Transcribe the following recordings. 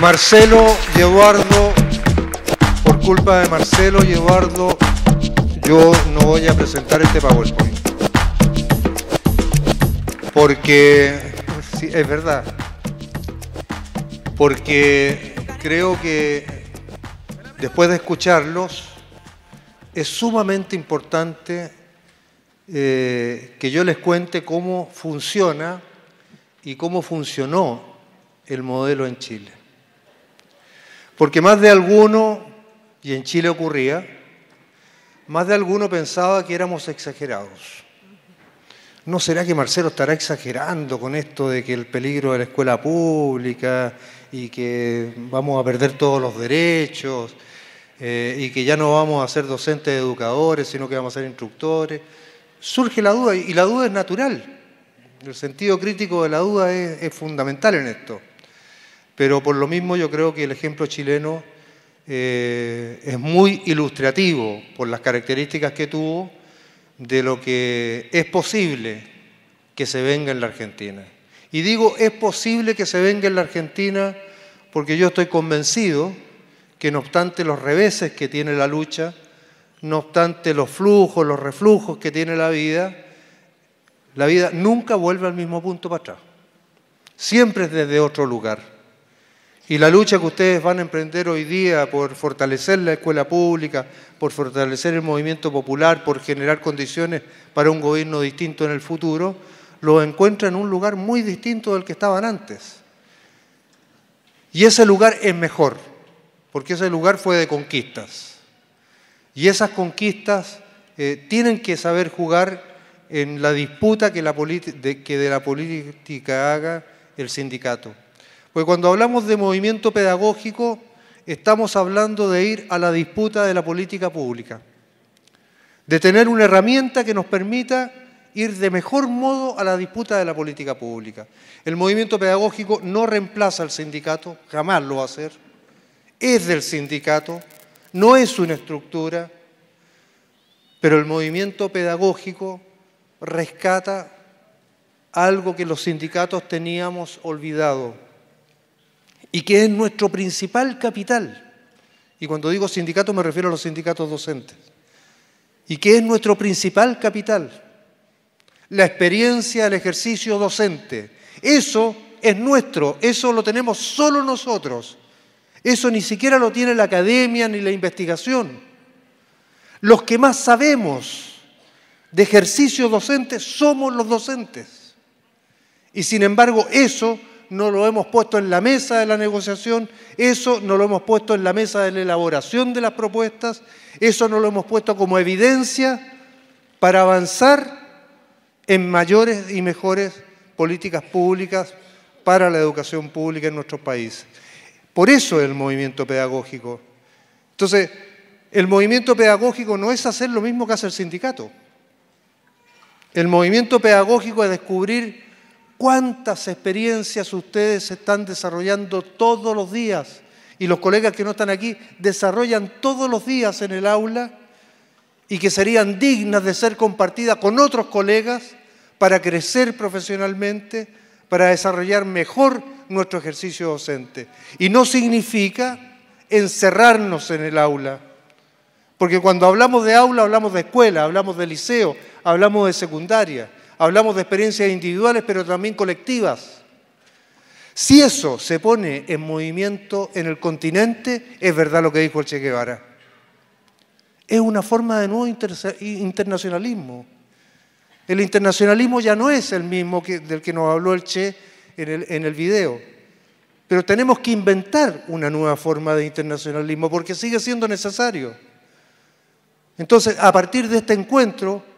Marcelo y Eduardo, por culpa de Marcelo y Eduardo, yo no voy a presentar este PowerPoint. Porque, sí, es verdad, porque creo que después de escucharlos, es sumamente importante eh, que yo les cuente cómo funciona y cómo funcionó el modelo en Chile. Porque más de alguno, y en Chile ocurría, más de alguno pensaba que éramos exagerados. ¿No será que Marcelo estará exagerando con esto de que el peligro de la escuela pública y que vamos a perder todos los derechos eh, y que ya no vamos a ser docentes educadores, sino que vamos a ser instructores? Surge la duda y la duda es natural. El sentido crítico de la duda es fundamental en esto. Pero por lo mismo yo creo que el ejemplo chileno eh, es muy ilustrativo por las características que tuvo de lo que es posible que se venga en la Argentina. Y digo, es posible que se venga en la Argentina porque yo estoy convencido que no obstante los reveses que tiene la lucha, no obstante los flujos, los reflujos que tiene la vida, la vida nunca vuelve al mismo punto para atrás. Siempre es desde otro lugar. Y la lucha que ustedes van a emprender hoy día por fortalecer la escuela pública, por fortalecer el movimiento popular, por generar condiciones para un gobierno distinto en el futuro, lo encuentra en un lugar muy distinto del que estaban antes. Y ese lugar es mejor, porque ese lugar fue de conquistas. Y esas conquistas eh, tienen que saber jugar en la disputa que de la política haga el sindicato. Porque cuando hablamos de movimiento pedagógico, estamos hablando de ir a la disputa de la política pública, de tener una herramienta que nos permita ir de mejor modo a la disputa de la política pública. El movimiento pedagógico no reemplaza al sindicato, jamás lo va a hacer, es del sindicato, no es una estructura, pero el movimiento pedagógico rescata algo que los sindicatos teníamos olvidado, y que es nuestro principal capital. Y cuando digo sindicato me refiero a los sindicatos docentes. Y que es nuestro principal capital. La experiencia, del ejercicio docente. Eso es nuestro, eso lo tenemos solo nosotros. Eso ni siquiera lo tiene la academia ni la investigación. Los que más sabemos de ejercicio docente somos los docentes. Y sin embargo, eso no lo hemos puesto en la mesa de la negociación, eso no lo hemos puesto en la mesa de la elaboración de las propuestas, eso no lo hemos puesto como evidencia para avanzar en mayores y mejores políticas públicas para la educación pública en nuestro país. Por eso el movimiento pedagógico. Entonces, el movimiento pedagógico no es hacer lo mismo que hace el sindicato. El movimiento pedagógico es descubrir ¿Cuántas experiencias ustedes están desarrollando todos los días? Y los colegas que no están aquí desarrollan todos los días en el aula y que serían dignas de ser compartidas con otros colegas para crecer profesionalmente, para desarrollar mejor nuestro ejercicio docente. Y no significa encerrarnos en el aula, porque cuando hablamos de aula hablamos de escuela, hablamos de liceo, hablamos de secundaria. Hablamos de experiencias individuales, pero también colectivas. Si eso se pone en movimiento en el continente, es verdad lo que dijo el Che Guevara. Es una forma de nuevo internacionalismo. El internacionalismo ya no es el mismo del que nos habló el Che en el, en el video. Pero tenemos que inventar una nueva forma de internacionalismo porque sigue siendo necesario. Entonces, a partir de este encuentro,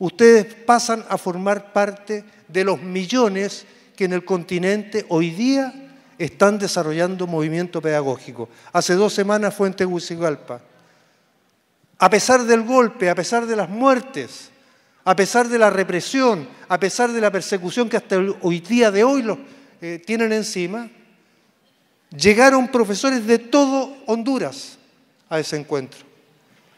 ustedes pasan a formar parte de los millones que en el continente hoy día están desarrollando movimiento pedagógico. Hace dos semanas fue en Tegucigalpa. A pesar del golpe, a pesar de las muertes, a pesar de la represión, a pesar de la persecución que hasta hoy día de hoy eh, tienen encima, llegaron profesores de todo Honduras a ese encuentro.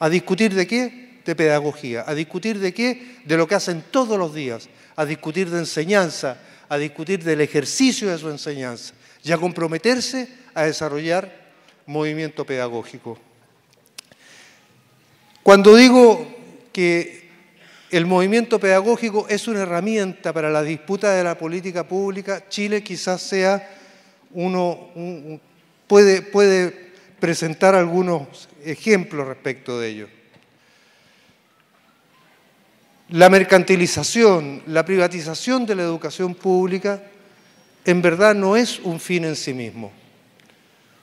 ¿A discutir de qué? de pedagogía. ¿A discutir de qué? De lo que hacen todos los días. A discutir de enseñanza, a discutir del ejercicio de su enseñanza y a comprometerse a desarrollar movimiento pedagógico. Cuando digo que el movimiento pedagógico es una herramienta para la disputa de la política pública, Chile quizás sea uno, puede, puede presentar algunos ejemplos respecto de ello la mercantilización, la privatización de la educación pública, en verdad no es un fin en sí mismo.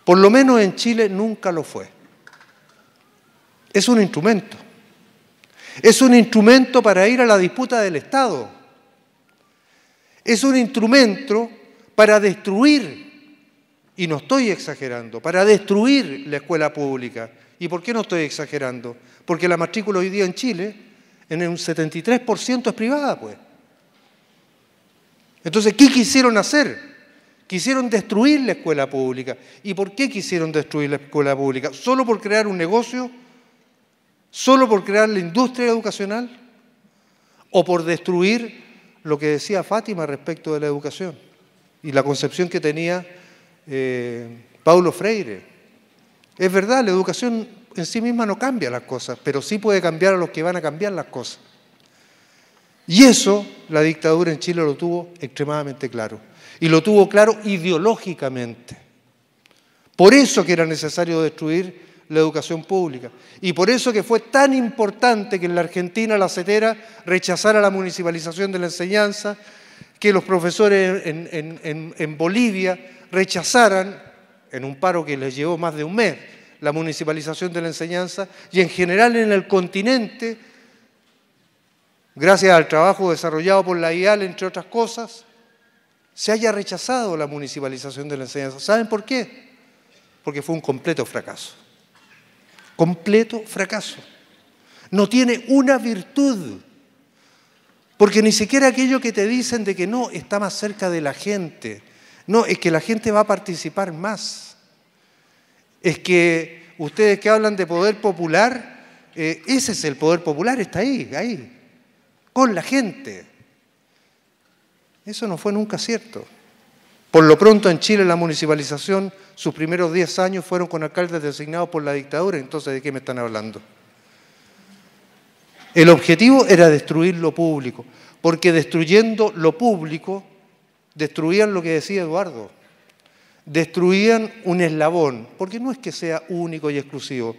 Por lo menos en Chile nunca lo fue. Es un instrumento. Es un instrumento para ir a la disputa del Estado. Es un instrumento para destruir, y no estoy exagerando, para destruir la escuela pública. ¿Y por qué no estoy exagerando? Porque la matrícula hoy día en Chile en un 73% es privada, pues. Entonces, ¿qué quisieron hacer? Quisieron destruir la escuela pública. ¿Y por qué quisieron destruir la escuela pública? ¿Solo por crear un negocio? ¿Solo por crear la industria educacional? ¿O por destruir lo que decía Fátima respecto de la educación y la concepción que tenía eh, Paulo Freire? Es verdad, la educación en sí misma no cambia las cosas, pero sí puede cambiar a los que van a cambiar las cosas. Y eso la dictadura en Chile lo tuvo extremadamente claro. Y lo tuvo claro ideológicamente. Por eso que era necesario destruir la educación pública. Y por eso que fue tan importante que en la Argentina la CETERA rechazara la municipalización de la enseñanza, que los profesores en, en Bolivia rechazaran, en un paro que les llevó más de un mes, la municipalización de la enseñanza y en general en el continente, gracias al trabajo desarrollado por la IAL, entre otras cosas, se haya rechazado la municipalización de la enseñanza. ¿Saben por qué? Porque fue un completo fracaso. Completo fracaso. No tiene una virtud. Porque ni siquiera aquello que te dicen de que no está más cerca de la gente. No, es que la gente va a participar más. Es que ustedes que hablan de poder popular, eh, ese es el poder popular, está ahí, ahí, con la gente. Eso no fue nunca cierto. Por lo pronto en Chile la municipalización, sus primeros 10 años fueron con alcaldes designados por la dictadura, entonces ¿de qué me están hablando? El objetivo era destruir lo público, porque destruyendo lo público, destruían lo que decía Eduardo destruían un eslabón, porque no es que sea único y exclusivo,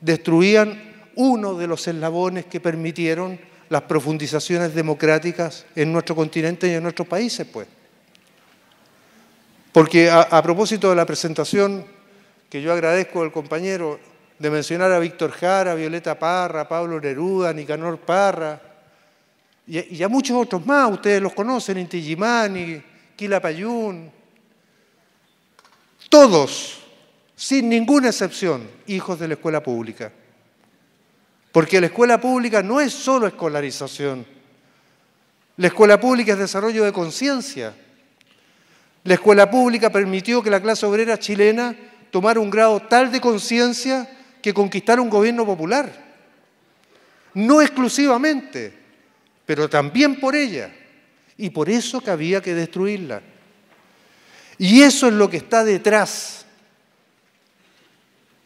destruían uno de los eslabones que permitieron las profundizaciones democráticas en nuestro continente y en nuestros países, pues. Porque a, propósito de la presentación, que yo agradezco al compañero de mencionar a Víctor Jara, Violeta Parra, Pablo Neruda, Nicanor Parra, y, a muchos otros más, ustedes los conocen, Inti Gimani, Quilapayún, todos, sin ninguna excepción, hijos de la escuela pública. Porque la escuela pública no es solo escolarización. La escuela pública es desarrollo de conciencia. La escuela pública permitió que la clase obrera chilena tomara un grado tal de conciencia que conquistara un gobierno popular. No exclusivamente, pero también por ella. Y por eso que había que destruirla. Y eso es lo que está detrás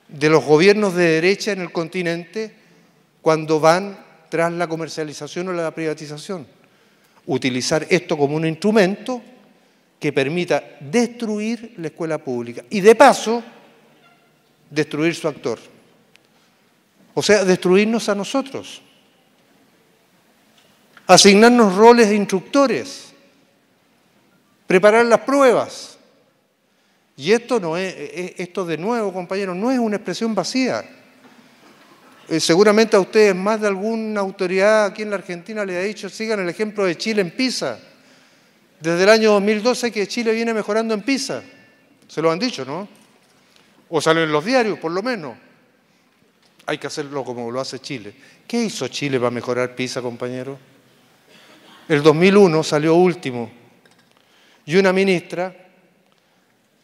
de los gobiernos de derecha en el continente cuando van tras la comercialización o la privatización. Utilizar esto como un instrumento que permita destruir la escuela pública y de paso destruir su actor. O sea, destruirnos a nosotros. Asignarnos roles de instructores. Preparar las pruebas y esto, no es, e, e, esto de nuevo, compañeros, no es una expresión vacía. Eh, seguramente a ustedes más de alguna autoridad aquí en la Argentina le ha dicho, sigan el ejemplo de Chile en PISA. Desde el año 2012 que Chile viene mejorando en PISA. Se lo han dicho, ¿no? O salen en los diarios, por lo menos. Hay que hacerlo como lo hace Chile. ¿Qué hizo Chile para mejorar PISA, compañero El 2001 salió último. Y una ministra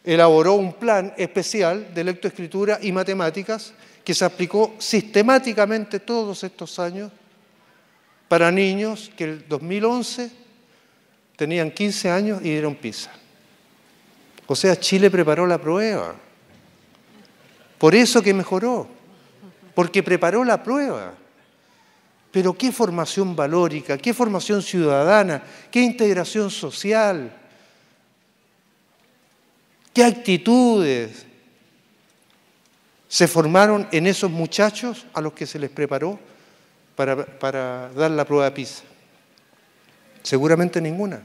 elaboró un plan especial de lectoescritura y matemáticas que se aplicó sistemáticamente todos estos años para niños que el 2011 tenían 15 años y dieron PISA. O sea, Chile preparó la prueba. Por eso que mejoró, porque preparó la prueba. Pero qué formación valórica, qué formación ciudadana, qué integración social, ¿Qué actitudes se formaron en esos muchachos a los que se les preparó para, dar la prueba de PISA? Seguramente ninguna.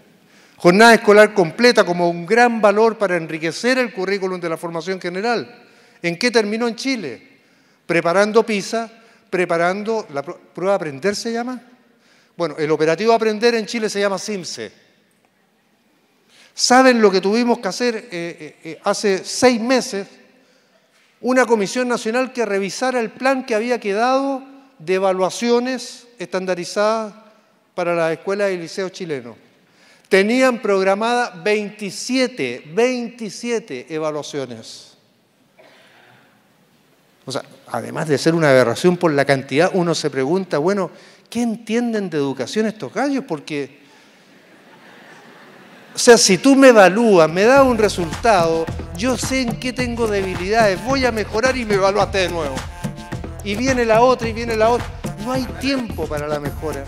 Jornada escolar completa como un gran valor para enriquecer el currículum de la formación general. ¿En qué terminó en Chile? Preparando PISA, preparando la prueba de aprender se llama. Bueno, el operativo aprender en Chile se llama SIMSE ¿Saben lo que tuvimos que hacer eh, eh, eh, hace seis meses? Una comisión nacional que revisara el plan que había quedado de evaluaciones estandarizadas para las escuelas y liceos chilenos. Tenían programada 27, 27 evaluaciones. O sea, además de ser una aberración por la cantidad, uno se pregunta, bueno, ¿qué entienden de educación estos gallos? Porque o sea, si tú me evalúas, me das un resultado, yo sé en qué tengo debilidades, voy a mejorar y me evaluaste de nuevo. Y viene la otra y viene la otra. No hay tiempo para la mejora.